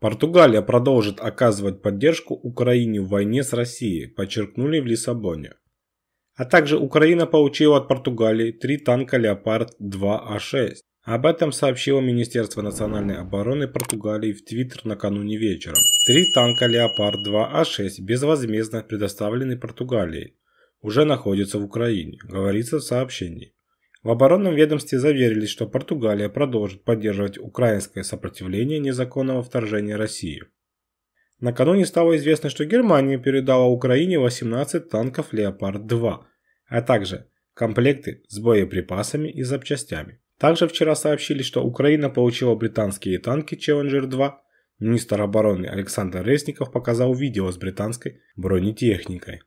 Португалия продолжит оказывать поддержку Украине в войне с Россией, подчеркнули в Лиссабоне. А также Украина получила от Португалии три танка «Леопард-2А6». А Об этом сообщило Министерство национальной обороны Португалии в Твиттер накануне вечером. Три танка «Леопард-2А6» а безвозмездно предоставлены Португалии, уже находятся в Украине, говорится в сообщении. В оборонном ведомстве заверились, что Португалия продолжит поддерживать украинское сопротивление незаконного вторжения России. Накануне стало известно, что Германия передала Украине 18 танков «Леопард-2», а также комплекты с боеприпасами и запчастями. Также вчера сообщили, что Украина получила британские танки «Челленджер-2». Министр обороны Александр Резников показал видео с британской бронетехникой.